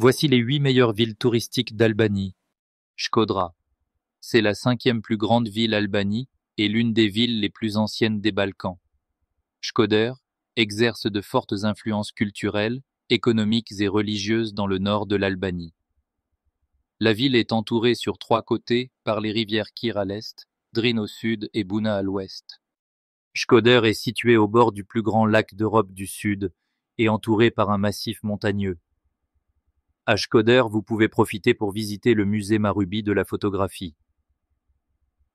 Voici les huit meilleures villes touristiques d'Albanie. Shkodra. C'est la cinquième plus grande ville albanie et l'une des villes les plus anciennes des Balkans. Shkoder exerce de fortes influences culturelles, économiques et religieuses dans le nord de l'Albanie. La ville est entourée sur trois côtés par les rivières Kir à l'est, Drin au sud et Buna à l'ouest. Shkoder est située au bord du plus grand lac d'Europe du Sud et entourée par un massif montagneux. À vous pouvez profiter pour visiter le musée Marubi de la photographie.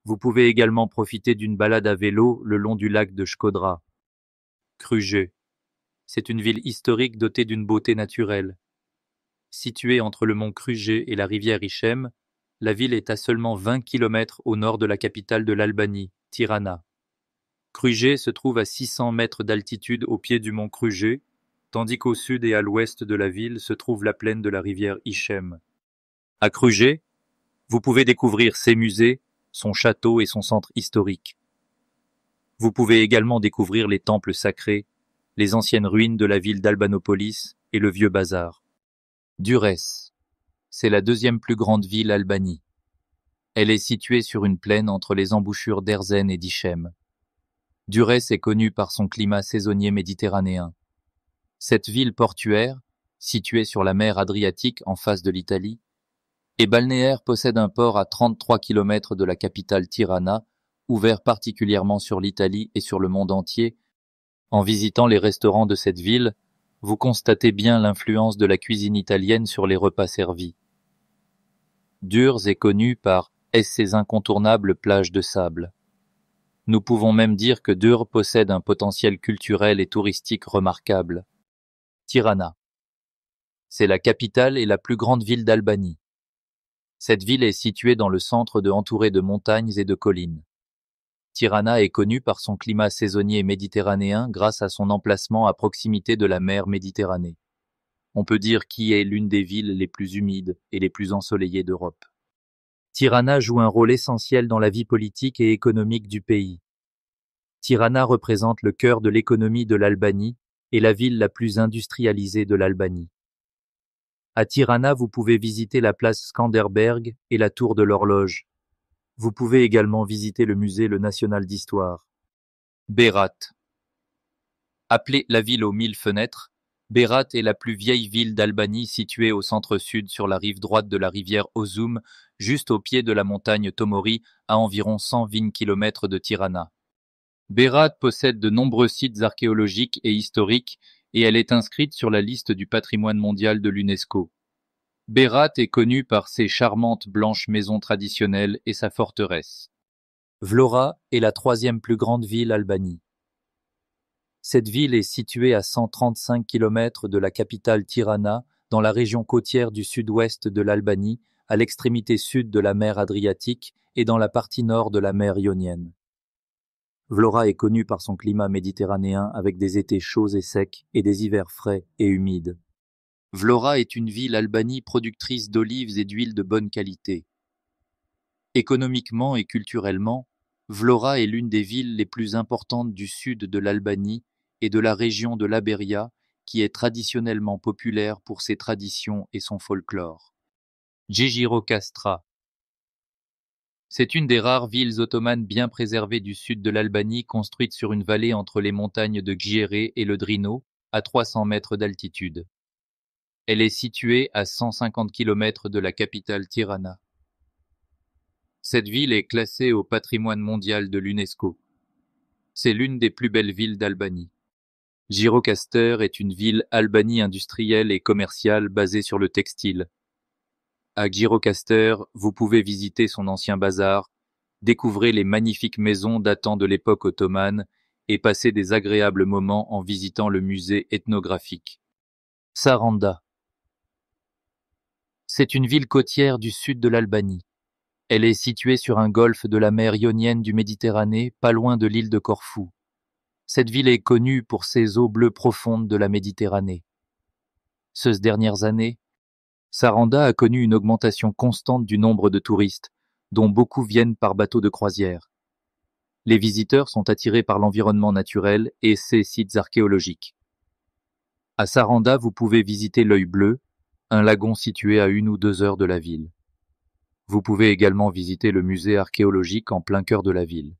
Vous pouvez également profiter d'une balade à vélo le long du lac de Shkodra. Crujé, C'est une ville historique dotée d'une beauté naturelle. Située entre le mont Kruger et la rivière Ichem, la ville est à seulement 20 km au nord de la capitale de l'Albanie, Tirana. Crujé se trouve à 600 mètres d'altitude au pied du mont Kruger, tandis qu'au sud et à l'ouest de la ville se trouve la plaine de la rivière Hichem. À Crugé, vous pouvez découvrir ses musées, son château et son centre historique. Vous pouvez également découvrir les temples sacrés, les anciennes ruines de la ville d'Albanopolis et le vieux bazar. Durès, c'est la deuxième plus grande ville Albanie. Elle est située sur une plaine entre les embouchures d'Erzen et d'Hichem. Durès est connue par son climat saisonnier méditerranéen. Cette ville portuaire, située sur la mer Adriatique en face de l'Italie, et balnéaire possède un port à 33 km de la capitale Tirana, ouvert particulièrement sur l'Italie et sur le monde entier. En visitant les restaurants de cette ville, vous constatez bien l'influence de la cuisine italienne sur les repas servis. Durs est connu par ses incontournables plages de sable. Nous pouvons même dire que Durs possède un potentiel culturel et touristique remarquable. Tirana. C'est la capitale et la plus grande ville d'Albanie. Cette ville est située dans le centre de entourée de montagnes et de collines. Tirana est connue par son climat saisonnier méditerranéen grâce à son emplacement à proximité de la mer Méditerranée. On peut dire qu'il est l'une des villes les plus humides et les plus ensoleillées d'Europe. Tirana joue un rôle essentiel dans la vie politique et économique du pays. Tirana représente le cœur de l'économie de l'Albanie est la ville la plus industrialisée de l'Albanie. À Tirana, vous pouvez visiter la place Skanderberg et la tour de l'horloge. Vous pouvez également visiter le musée Le National d'Histoire. Berat. Appelée la ville aux mille fenêtres, Berat est la plus vieille ville d'Albanie située au centre-sud sur la rive droite de la rivière Ozum, juste au pied de la montagne Tomori, à environ 120 km de Tirana. Berat possède de nombreux sites archéologiques et historiques et elle est inscrite sur la liste du patrimoine mondial de l'UNESCO. Berat est connue par ses charmantes blanches maisons traditionnelles et sa forteresse. Vlora est la troisième plus grande ville albanie. Cette ville est située à 135 km de la capitale Tirana, dans la région côtière du sud-ouest de l'Albanie, à l'extrémité sud de la mer Adriatique et dans la partie nord de la mer Ionienne. Vlora est connue par son climat méditerranéen avec des étés chauds et secs et des hivers frais et humides. Vlora est une ville albanie productrice d'olives et d'huiles de bonne qualité. Économiquement et culturellement, Vlora est l'une des villes les plus importantes du sud de l'Albanie et de la région de l'Aberia qui est traditionnellement populaire pour ses traditions et son folklore. C'est une des rares villes ottomanes bien préservées du sud de l'Albanie construite sur une vallée entre les montagnes de Gjeré et le Drino, à 300 mètres d'altitude. Elle est située à 150 km de la capitale Tirana. Cette ville est classée au patrimoine mondial de l'UNESCO. C'est l'une des plus belles villes d'Albanie. Girocaster est une ville Albanie industrielle et commerciale basée sur le textile, à Girocaster, vous pouvez visiter son ancien bazar, découvrir les magnifiques maisons datant de l'époque ottomane et passer des agréables moments en visitant le musée ethnographique. Saranda. C'est une ville côtière du sud de l'Albanie. Elle est située sur un golfe de la mer Ionienne du Méditerranée, pas loin de l'île de Corfou. Cette ville est connue pour ses eaux bleues profondes de la Méditerranée. Ces dernières années, Saranda a connu une augmentation constante du nombre de touristes, dont beaucoup viennent par bateau de croisière. Les visiteurs sont attirés par l'environnement naturel et ses sites archéologiques. À Saranda, vous pouvez visiter l'œil bleu, un lagon situé à une ou deux heures de la ville. Vous pouvez également visiter le musée archéologique en plein cœur de la ville.